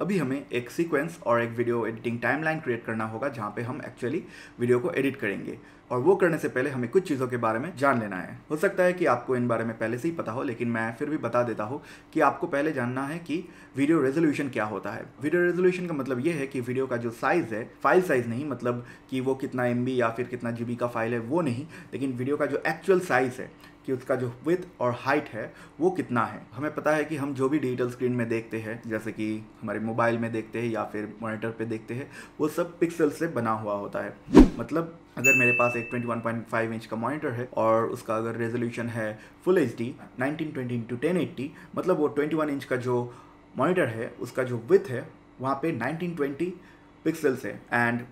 अभी हमें एक सीक्वेंस और एक वीडियो एडिटिंग टाइमलाइन क्रिएट करना होगा जहाँ पे हम एक्चुअली वीडियो को एडिट करेंगे और वो करने से पहले हमें कुछ चीज़ों के बारे में जान लेना है हो सकता है कि आपको इन बारे में पहले से ही पता हो लेकिन मैं फिर भी बता देता हूँ कि आपको पहले जानना है कि वीडियो रेजोल्यूशन क्या होता है वीडियो रेजोल्यूशन का मतलब ये है कि वीडियो का जो साइज़ है फाइल साइज़ नहीं मतलब कि वो कितना एम या फिर कितना जी का फाइल है वो नहीं लेकिन वीडियो का जो एक्चुअल साइज़ है कि उसका जो विथ और हाइट है वो कितना है हमें पता है कि हम जो भी डिजिटल स्क्रीन में देखते हैं जैसे कि हमारे मोबाइल में देखते हैं या फिर मॉनिटर पे देखते हैं वो सब पिक्सल से बना हुआ होता है मतलब अगर मेरे पास एक 21.5 इंच का मॉनिटर है और उसका अगर रेजोल्यूशन है full H D nineteen twenty मतलब वो 21 इंच का जो मॉनिटर है उसका जो विथ है वहाँ पे 1920 पिक्सल्स है एंड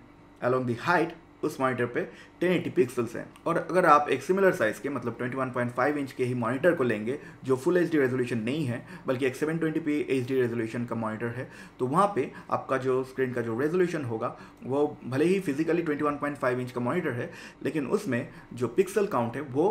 along दी हाइट उस मॉनिटर पे 1080 पिक्सल्स हैं और अगर आप एक सिमिलर साइज़ के मतलब 21.5 इंच के ही मॉनिटर को लेंगे जो फुल एच रेजोल्यूशन नहीं है बल्कि एक एच डी रेजोल्यूशन का मॉनिटर है तो वहाँ पे आपका जो स्क्रीन का जो रेजोल्यूशन होगा वो भले ही फिजिकली 21.5 इंच का मॉनिटर है लेकिन उसमें जो पिक्सल काउंट है वो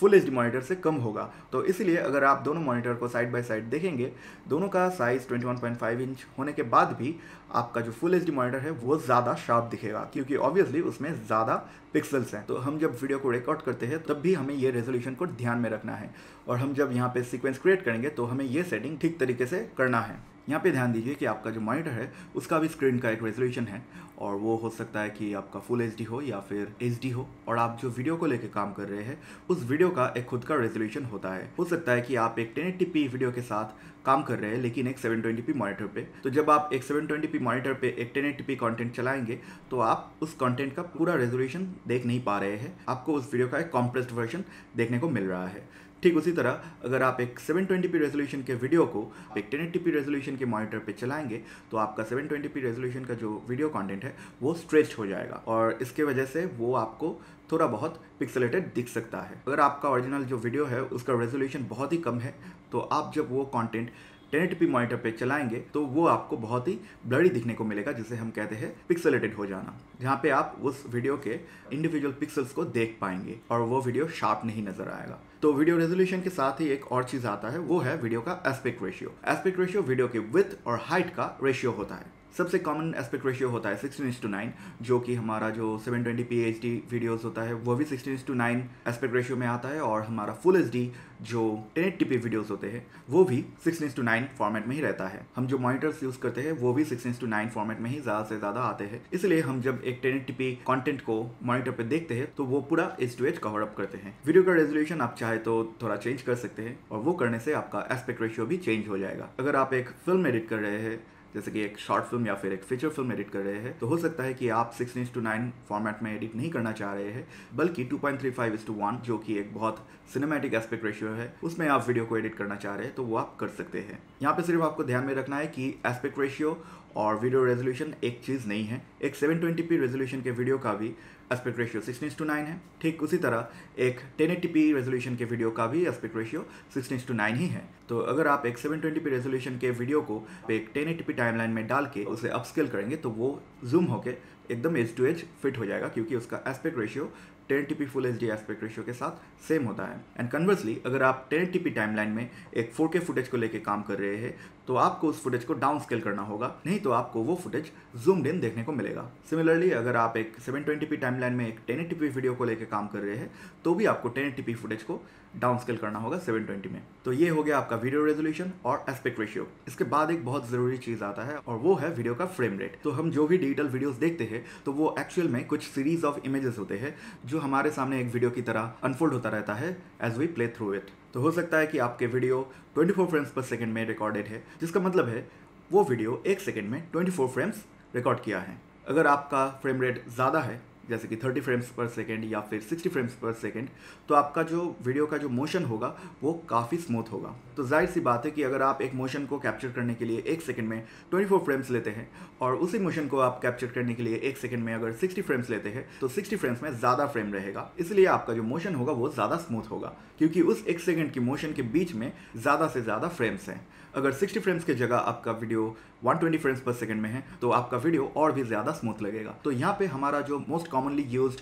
फुल एच मॉनिटर से कम होगा तो इसलिए अगर आप दोनों मॉनिटर को साइड बाय साइड देखेंगे दोनों का साइज़ 21.5 इंच होने के बाद भी आपका जो फुल एच मॉनिटर है वो ज़्यादा शार्प दिखेगा क्योंकि ऑब्वियसली उसमें ज़्यादा पिक्सल्स हैं तो हम जब वीडियो को रिकॉर्ड करते हैं तब भी हमें ये रेजोल्यूशन को ध्यान में रखना है और हम जब यहाँ पर सिक्वेंस क्रिएट करेंगे तो हमें ये सेटिंग ठीक तरीके से करना है यहाँ पे ध्यान दीजिए कि आपका जो मॉनिटर है उसका भी स्क्रीन का एक रेजोल्यूशन है और वो हो सकता है कि आपका फुल एच हो या फिर एच हो और आप जो वीडियो को लेकर काम कर रहे हैं उस वीडियो का एक खुद का रेजोल्यूशन होता है हो सकता है कि आप एक टेन वीडियो के साथ काम कर रहे हैं लेकिन एक सेवन ट्वेंटी मॉनिटर पे तो जब आप एक सेवन पी मॉनिटर पे एक 1080p कंटेंट चलाएंगे तो आप उस कंटेंट का पूरा रेजोल्यूशन देख नहीं पा रहे हैं आपको उस वीडियो का एक कॉम्प्रेस्ड वर्जन देखने को मिल रहा है ठीक उसी तरह अगर आप एक 720p रेजोल्यूशन के वीडियो को एक 1080p रेजोल्यूशन के मॉनिटर पे चलाएंगे तो आपका 720p रेजोल्यूशन का जो वीडियो कंटेंट है वो स्ट्रेच हो जाएगा और इसके वजह से वो आपको थोड़ा बहुत पिक्सलेटेड दिख सकता है अगर आपका ओरिजिनल जो वीडियो है उसका रेजोल्यूशन बहुत ही कम है तो आप जब वो कॉन्टेंट 1080p मॉनिटर पे चलाएंगे तो वो आपको बहुत ही ब्लडी दिखने को मिलेगा जिसे हम कहते हैं पिक्सलेटेड हो जाना जहाँ पे आप उस वीडियो के इंडिविजुअल पिक्सल्स को देख पाएंगे और वो वीडियो शार्प नहीं नजर आएगा तो वीडियो रेजोल्यूशन के साथ ही एक और चीज़ आता है वो है वीडियो का aspect ratio aspect ratio video की विथ और हाइट का रेशियो होता है सबसे कॉमन एस्पेक्ट रेशियो होता है सिक्सटीन इंस टू नाइन जो कि हमारा जो seven twenty P HD videos वीडियोज़ होता है वो भी सिक्सटीन इंस टू नाइन एस्पेक्ट रेशियो में आता है और हमारा फुल एच डी जो टेन एट्टी पी वीडियोज़ होते हैं वो भी सिक्सटीन इंस टू नाइन फॉर्मेट में ही रहता है हम जो मॉनिटर्स यूज़ करते हैं वो भी सिक्सटीन इंस टू नाइन फॉर्मेट में ही ज़्यादा से ज़्यादा आते हैं इसलिए हम जब एक टेन एट्टी पी कॉन्टेंट को मॉनिटर पर देखते हैं तो वो पूरा H to H cover up करते हैं वीडियो का रेजोल्यूशन आप चाहे तो थोड़ा चेंज कर सकते हैं और वो करने से आपका एस्पेक्ट रेशियो भी चेंज हो जाएगा अगर आप एक फिल्म एडिट कर रहे हैं जैसे कि एक शॉर्ट फिल्म या फिर एक फीचर फिल्म एडिट कर रहे हैं तो हो सकता है कि आप sixteen to nine format में एडिट नहीं करना चाह रहे हैं बल्कि two point three five to one जो कि एक बहुत सिनेमैटिक एस्पेक्ट रेशियो है उसमें आप वीडियो को एडिट करना चाह रहे हैं तो वो आप कर सकते हैं यहाँ पे सिर्फ आपको ध्यान में रखना है कि एस्पेक्ट रेशियो और वीडियो रेजोल्यूशन एक चीज़ नहीं है एक 720p रेजोल्यूशन के वीडियो का भी एस्पेक्ट रेशियो 16 टू नाइन है ठीक उसी तरह एक 1080p रेजोल्यूशन के वीडियो का भी एस्पेक्ट रेशियो 16 टू नाइन ही है तो अगर आप एक 720p रेजोल्यूशन के वीडियो को एक 1080p टाइमलाइन में डाल के उसे अपस्केल करेंगे तो वो जूम होकर एकदम एज टू एज फिट हो जाएगा क्योंकि उसका aspect ratio ten 1080p full H D aspect ratio के साथ सेम होता है एंड कन्वर्सली अगर आप टेन टी टाइम टाइमलाइन में एक फोर के फुटेज को लेकर काम कर रहे हैं तो आपको उस फुटेज को डाउन स्केल करना होगा नहीं तो आपको वो फुटेज जूम इन देखने को मिलेगा सिमिलरली अगर आप एक सेवन ट्वेंटी टाइम टाइमलाइन में एक टेन पी वीडियो को लेकर काम कर रहे हैं तो भी आपको टेन पी फुटेज को डाउन स्केल करना होगा 720 में तो ये हो गया आपका वीडियो रेजोल्यूशन और एस्पेक्ट रेशियो इसके बाद एक बहुत ज़रूरी चीज़ आता है और वो है वीडियो का फ्रेम रेट तो हम जो भी डिजिटल वीडियोस देखते हैं तो वो एक्चुअल में कुछ सीरीज ऑफ इमेजेस होते हैं जो हमारे सामने एक वीडियो की तरह अनफोल्ड होता रहता है as we play through it तो हो सकता है कि आपके वीडियो 24 फ्रेम्स पर सेकेंड में रिकॉर्डेड है जिसका मतलब है वो वीडियो एक सेकेंड में 24 फ्रेम्स रिकॉर्ड किया है अगर आपका फ्रेम रेट ज़्यादा है जैसे कि 30 फ्रेम्स पर सेकेंड या फिर 60 फ्रेम्स पर सेकेंड तो आपका जो वीडियो का जो मोशन होगा वो काफ़ी स्मूथ होगा तो जाहिर सी बात है कि अगर आप एक मोशन को कैप्चर करने के लिए एक सेकंड में 24 फ्रेम्स लेते हैं और उसी मोशन को आप कैप्चर करने के लिए एक सेकंड में अगर 60 फ्रेम्स लेते हैं तो 60 फ्रेम्स में ज़्यादा फ्रेम रहेगा इसलिए आपका जो मोशन होगा वो ज़्यादा स्मूथ होगा क्योंकि उस एक सेकेंड की मोशन के बीच में ज़्यादा से ज़्यादा फ्रेम्स हैं अगर 60 फ्रेम्स की जगह आपका वीडियो 120 फ्रेम्स पर सेकंड में है तो आपका वीडियो और भी ज़्यादा स्मूथ लगेगा तो यहाँ पे हमारा जो most commonly used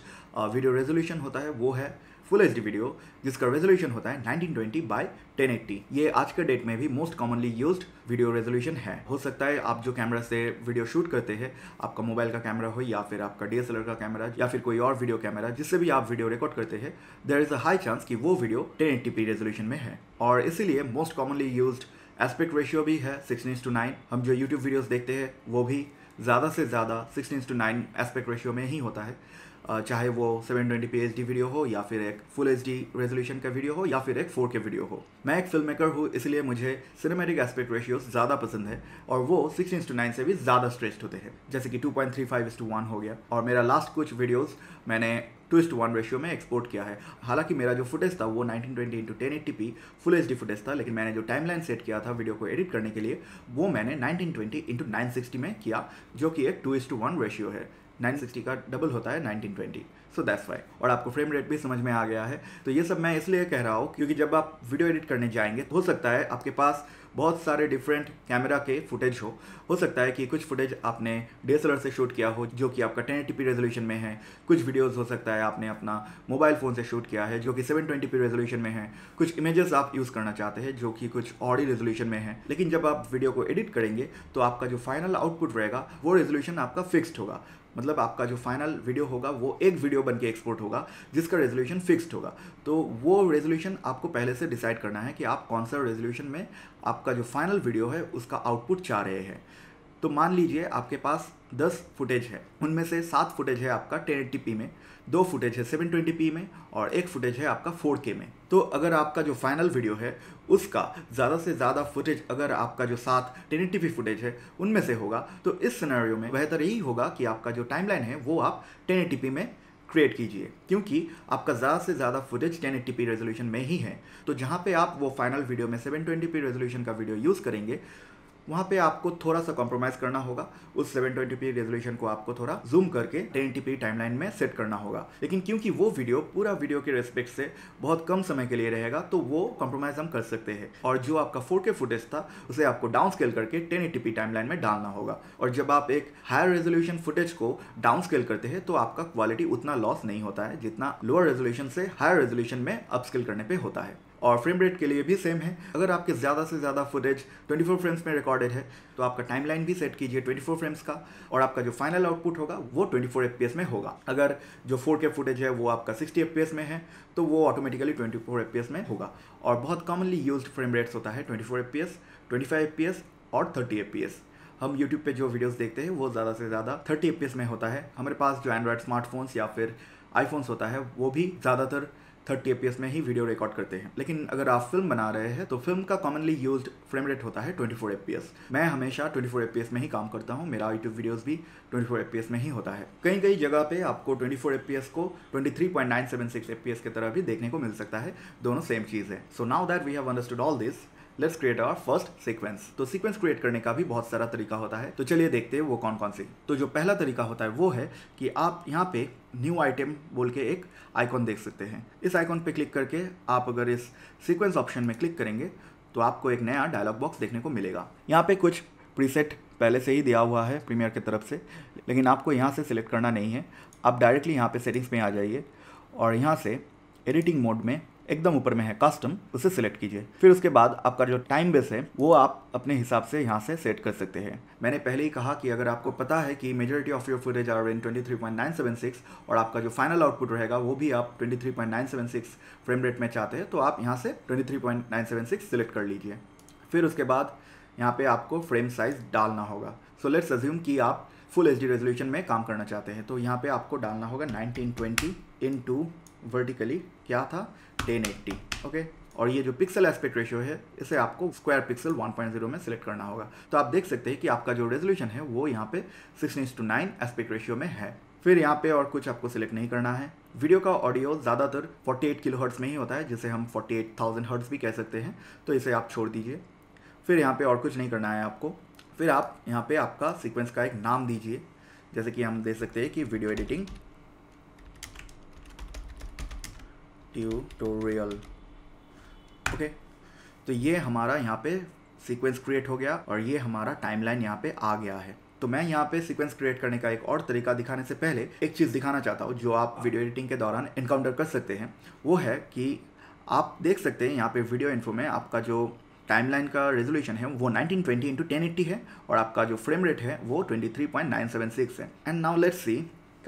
video resolution होता है वो है फुल एच वीडियो जिसका रेजोल्यूशन होता है 1920 बाय 1080 ये आज के डेट में भी most commonly used video resolution है हो सकता है आप जो कैमरा से वीडियो शूट करते हैं आपका मोबाइल का कैमरा हो या फिर आपका डीएसएलआर का कैमरा या फिर कोई और वीडियो कैमरा जिससे भी आप वीडियो रिकॉर्ड करते हैं there is a high chance कि वो वीडियो टेन रेजोल्यूशन में है और इसीलिए most commonly use aspect ratio भी है सिक्सटीन टू नाइन हम जो यूट्यूब वीडियोज़ देखते हैं वो भी ज़्यादा से ज़्यादा sixteen to nine aspect ratio में ही होता है चाहे वो 720p डी वीडियो हो या फिर एक फुल डी रेजोल्यूशन का वीडियो हो या फिर एक 4K वीडियो हो मैं एक फिल्म मेकर हूँ इसलिए मुझे सिनेमेटिक एस्पेक्ट रेशियोज ज़्यादा पसंद है और वो सिक्सटीन टू नाइन से भी ज़्यादा स्ट्रेस्ड होते हैं जैसे कि two point three five to one हो गया और मेरा लास्ट कुछ वीडियोज़ मैंने two is to one ratio में एक्सपोर्ट किया है हालांकि मेरा जो फुटेज था वो nineteen twenty into ten eighty P full H डी फुटेज था लेकिन मैंने जो टाइम लाइन सेट किया था वीडियो को एडिट करने के लिए वो मैंने nineteen twenty into nine sixty में किया जो कि एक to is to one ratio है 960 का डबल होता है 1920 सो दैट्स वाई और आपको फ्रेम रेट भी समझ में आ गया है तो ये सब मैं इसलिए कह रहा हूँ क्योंकि जब आप वीडियो एडिट करने जाएंगे तो हो सकता है आपके पास बहुत सारे डिफरेंट कैमरा के फुटेज हो हो सकता है कि कुछ फुटेज आपने डी से शूट किया हो जो कि आपका एटी रेजोल्यूशन में है कुछ वीडियोस हो सकता है आपने अपना मोबाइल फ़ोन से शूट किया है जो कि सेवन पी रेजोल्यूशन में है कुछ इमेजेस आप यूज़ करना चाहते हैं जो कि कुछ ऑडी रेजोल्यूशन में है लेकिन जब आप वीडियो को एडिट करेंगे तो आपका जो फाइनल आउटपुट रहेगा वो रेजोल्यूशन आपका फिक्सड होगा मतलब आपका जो फाइनल वीडियो होगा वो एक वीडियो बन के एक्सपोर्ट होगा जिसका रेजोल्यूशन फिक्स्ड होगा तो वो रेजोल्यूशन आपको पहले से डिसाइड करना है कि आप कौन सा रेजोल्यूशन में आपका जो फाइनल वीडियो है उसका आउटपुट चाह रहे हैं तो मान लीजिए आपके पास दस फुटेज है उनमें से सात फुटेज है आपका टेन में दो फुटेज है सेवन ट्वेंटी पी में और एक फुटेज है आपका फोर के में तो अगर आपका जो फाइनल वीडियो है उसका ज़्यादा से ज़्यादा फुटेज अगर आपका जो सात टेन एट्टी पी फुटेज है उनमें से होगा तो इस सिनेरियो में बेहतर यही होगा कि आपका जो टाइमलाइन है वो आप टेन पी में क्रिएट कीजिए क्योंकि आपका ज़्यादा से ज़्यादा फुटेज 1080p रेजोल्यूशन में ही है तो जहाँ पे आप वो फाइनल वीडियो में 720p रेजोल्यूशन का वीडियो यूज़ करेंगे वहाँ पे आपको थोड़ा सा कॉम्प्रोमाइज करना होगा उस 720p रेजोल्यूशन को आपको थोड़ा जूम करके 1080p टाइमलाइन में सेट करना होगा लेकिन क्योंकि वो वीडियो पूरा वीडियो के रेस्पेक्ट से बहुत कम समय के लिए रहेगा तो वो कॉम्प्रोमाइज हम कर सकते हैं और जो आपका 4K फुटेज था उसे आपको डाउन स्केल करके 1080p टाइमलाइन में डालना होगा और जब आप एक हायर रेजोल्यूशन फुटेज को डाउन स्केल करते हैं तो आपका क्वालिटी उतना लॉस नहीं होता है जितना लोअर रेजोल्यूशन से हायर रेजोल्यूशन में अपस्केल करने पर होता है और फ्रेम रेट के लिए भी सेम है अगर आपके ज़्यादा से ज़्यादा फुटेज 24 फ्रेम्स में रिकॉर्डेड है तो आपका टाइमलाइन भी सेट कीजिए 24 फ्रेम्स का और आपका जो फाइनल आउटपुट होगा वो 24 एफ में होगा अगर जो 4K फुटेज है वो आपका 60 एफ में है तो वो ऑटोमेटिकली 24 एफ में होगा और बहुत कॉमनली यूज फ्रेम रेट्स होता है ट्वेंटी फोर एफ और थर्टी एफ हम YouTube पे जो वीडियोस देखते हैं वो ज़्यादा से ज़्यादा 30 एफ में होता है हमारे पास जो एंड्रॉयड स्मार्टफोन्स या फिर आईफोन्स होता है वो भी ज़्यादातर थर्टी एपीएस में ही वीडियो रिकॉर्ड करते हैं लेकिन अगर आप फिल्म बना रहे हैं तो फिल्म का कॉमनली यूज फ्रेम रेट होता है ट्वेंटी फोर मैं हमेशा ट्वेंटी फोर में ही काम करता हूँ मेरा यूट्यूब वीडियोज़ भी ट्वेंटी फोर में ही होता है कई कई जगह पे आपको ट्वेंटी फोर को twenty three point nine seven six की तरह भी देखने को मिल सकता है दोनों सेम चीज़ है so now that we have understood all this let's create our first sequence तो सीक्वेंस क्रिएट करने का भी बहुत सारा तरीका होता है तो चलिए देखते हैं वो कौन कौन से तो जो पहला तरीका होता है वो है कि आप यहाँ पे न्यू आइटम बोल के एक आइकॉन देख सकते हैं इस आइकॉन पे क्लिक करके आप अगर इस सीक्वेंस ऑप्शन में क्लिक करेंगे तो आपको एक नया डायलॉग बॉक्स देखने को मिलेगा यहाँ पे कुछ प्रीसेट पहले से ही दिया हुआ है प्रीमियर की तरफ से लेकिन आपको यहाँ से सिलेक्ट करना नहीं है आप डायरेक्टली यहाँ पे सेटिंग्स में आ जाइए और यहाँ से एडिटिंग मोड में एकदम ऊपर में है कस्टम उसे सिलेक्ट कीजिए फिर उसके बाद आपका जो टाइम बेस है वो आप अपने हिसाब से यहाँ से सेट कर सकते हैं मैंने पहले ही कहा कि अगर आपको पता है कि majority of your footage are in 23.976 और आपका जो फाइनल आउटपुट रहेगा वो भी आप 23.976 फ्रेम रेट में चाहते हैं तो आप यहाँ से 23.976 सिलेक्ट कर लीजिए फिर उसके बाद यहाँ पे आपको फ्रेम साइज डालना होगा सो लेट्स अज्यूम कि आप फुल एच रेजोल्यूशन में काम करना चाहते हैं तो यहाँ पे आपको डालना होगा 1920 इन टू वर्टिकली क्या था टेन एट्टी ओके और ये जो पिक्सल एस्पेक्ट रेशियो है इसे आपको स्क्वायर पिक्सल 1.0 में सिलेक्ट करना होगा तो आप देख सकते हैं कि आपका जो रेजोल्यूशन है वो यहाँ पे sixty to nine aspect ratio में है फिर यहाँ पे और कुछ आपको सिलेक्ट नहीं करना है वीडियो का ऑडियो ज़्यादातर 48 किलो हर्ट्स में ही होता है जिसे हम 48,000 हर्ट्स भी कह सकते हैं तो इसे आप छोड़ दीजिए फिर यहाँ पे और कुछ नहीं करना है आपको फिर आप यहाँ पे आपका सीक्वेंस का एक नाम दीजिए जैसे कि हम देख सकते हैं कि वीडियो एडिटिंग ट्यूटोरियल ओके तो ये हमारा यहाँ पे सीक्वेंस क्रिएट हो गया और ये हमारा टाइमलाइन यहाँ पे आ गया है तो मैं यहाँ पे सीक्वेंस क्रिएट करने का एक और तरीका दिखाने से पहले एक चीज़ दिखाना चाहता हूँ जो आप वीडियो एडिटिंग के दौरान इनकाउंटर कर सकते हैं वो है कि आप देख सकते हैं यहाँ पे वीडियो इन्फो में आपका जो टाइमलाइन का रेजोल्यूशन है वो 1920 ट्वेंटी इंटू है और आपका जो फ्रेम रेट है वो 23.976 है एंड नाउ लेट्स सी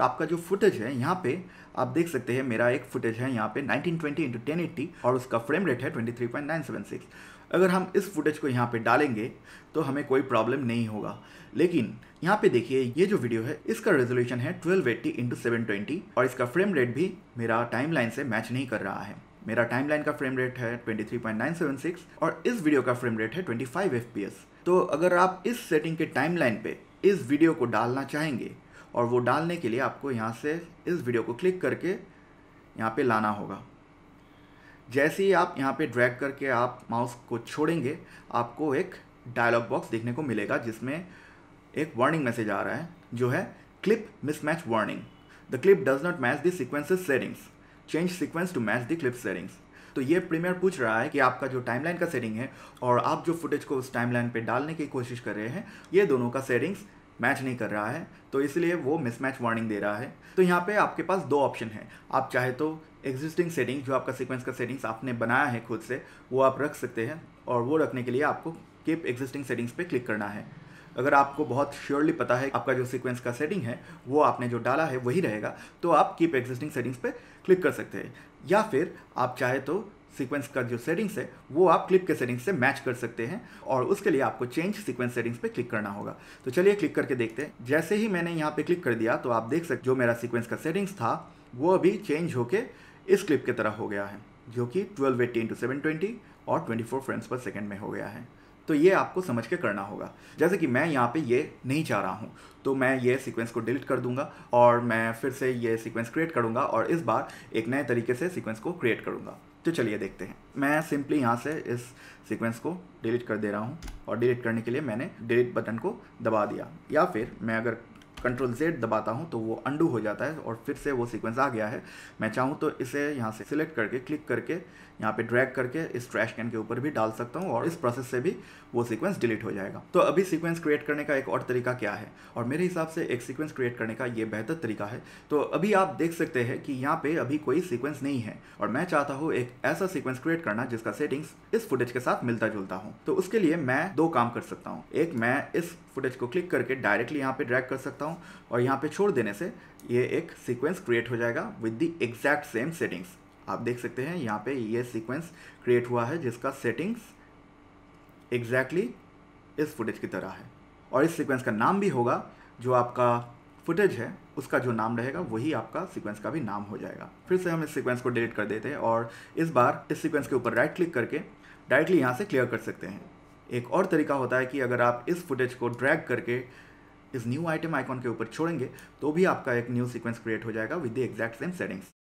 आपका जो फुटेज है यहाँ पे आप देख सकते हैं मेरा एक फुटेज है यहाँ पे 1920 ट्वेंटी इंटू टेन और उसका फ्रेम रेट है 23.976 अगर हम इस फुटेज को यहाँ पे डालेंगे तो हमें कोई प्रॉब्लम नहीं होगा लेकिन यहाँ पे देखिए ये जो वीडियो है इसका रेजोल्यूशन है 1280 एट्टी इंटू सेवन और इसका फ्रेम रेट भी मेरा टाइमलाइन से मैच नहीं कर रहा है मेरा टाइमलाइन का फ्रेम रेट है 23.976 और इस वीडियो का फ्रेम रेट है 25 fps तो अगर आप इस सेटिंग के टाइमलाइन पे इस वीडियो को डालना चाहेंगे और वो डालने के लिए आपको यहाँ से इस वीडियो को क्लिक करके यहाँ पे लाना होगा जैसे ही आप यहाँ पे ड्रैग करके आप माउस को छोड़ेंगे आपको एक डायलॉग बॉक्स देखने को मिलेगा जिसमें एक वार्निंग मैसेज आ रहा है जो है clip mismatch warning the clip does not match the sequence settings change sequence to match the clip settings तो ये प्रीमियर पूछ रहा है कि आपका जो टाइमलाइन का सेटिंग है और आप जो फुटेज को उस टाइमलाइन पे डालने की कोशिश कर रहे हैं ये दोनों का सेटिंग्स मैच नहीं कर रहा है तो इसलिए वो मिसमैच वार्निंग दे रहा है तो यहाँ पे आपके पास दो ऑप्शन है आप चाहे तो एग्जिस्टिंग सेटिंग जो आपका सीक्वेंस का सेटिंग्स आपने बनाया है खुद से वो आप रख सकते हैं और वो रखने के लिए आपको कीप एग्जिस्टिंग सेटिंग्स पे क्लिक करना है अगर आपको बहुत श्योरली पता है आपका जो सीक्वेंस का सेटिंग है वो आपने जो डाला है वही रहेगा तो आप कीप एग्जिस्टिंग सेटिंग्स पे क्लिक कर सकते हैं या फिर आप चाहे तो सीक्वेंस का जो सेटिंग्स है वो आप क्लिप के सेटिंग्स से मैच कर सकते हैं और उसके लिए आपको चेंज सीक्वेंस सेटिंग्स पे क्लिक करना होगा तो चलिए क्लिक करके देखते हैं जैसे ही मैंने यहाँ पे क्लिक कर दिया तो आप देख सकते जो मेरा सीक्वेंस का सेटिंग्स था वो अभी चेंज होके इस क्लिप की तरह हो गया है जो कि twelve eighty into seven twenty और ट्वेंटी फोर फ्रेंड्स पर सेकेंड में हो गया है तो ये आपको समझ के करना होगा जैसे कि मैं यहाँ पे ये नहीं चाह रहा हूँ तो मैं ये सीक्वेंस को डिलीट कर दूंगा और मैं फिर से ये सीक्वेंस क्रिएट करूँगा और इस बार एक नए तरीके से सीक्वेंस को क्रिएट करूँगा तो चलिए देखते हैं मैं सिंपली यहाँ से इस सीक्वेंस को डिलीट कर दे रहा हूँ और डिलीट करने के लिए मैंने डिलीट बटन को दबा दिया या फिर मैं अगर कंट्रोल जेड दबाता हूँ तो वो अंडू हो जाता है और फिर से वो सीक्वेंस आ गया है मैं चाहूँ तो इसे यहाँ से सिलेक्ट करके क्लिक करके यहाँ पे ड्रैग करके इस ट्रैश कैन के ऊपर भी डाल सकता हूँ और इस प्रोसेस से भी वो सीक्वेंस डिलीट हो जाएगा तो अभी सीक्वेंस क्रिएट करने का एक और तरीका क्या है और मेरे हिसाब से एक सीक्वेंस क्रिएट करने का ये बेहतर तरीका है तो अभी आप देख सकते हैं कि यहाँ पे अभी कोई सीक्वेंस नहीं है और मैं चाहता हूँ एक ऐसा सीक्वेंस क्रिएट करना जिसका सेटिंग्स इस फुटेज के साथ मिलता जुलता हूँ तो उसके लिए मैं दो काम कर सकता हूँ एक मैं इस फुटेज को क्लिक करके डायरेक्टली यहाँ पे ड्रैग कर सकता हूँ हूँ और यहाँ पे छोड़ देने से ये एक सीक्वेंस क्रिएट हो जाएगा with the exact same settings आप देख सकते हैं यहाँ पे ये सीक्वेंस क्रिएट हुआ है जिसका सेटिंग्स एग्जैक्टली exactly इस फुटेज की तरह है और इस सीक्वेंस का नाम भी होगा जो आपका फुटेज है उसका जो नाम रहेगा वही आपका सीक्वेंस का भी नाम हो जाएगा फिर से हम इस सीक्वेंस को डिलीट कर देते हैं और इस बार इस सीक्वेंस के ऊपर राइट क्लिक करके डायरेक्टली यहाँ से क्लियर कर सकते हैं एक और तरीका होता है कि अगर आप इस फुटेज को ड्रैग करके इस न्यू आइटम आइकॉन के ऊपर छोड़ेंगे तो भी आपका एक न्यू सीक्वेंस क्रिएट हो जाएगा with the exact same settings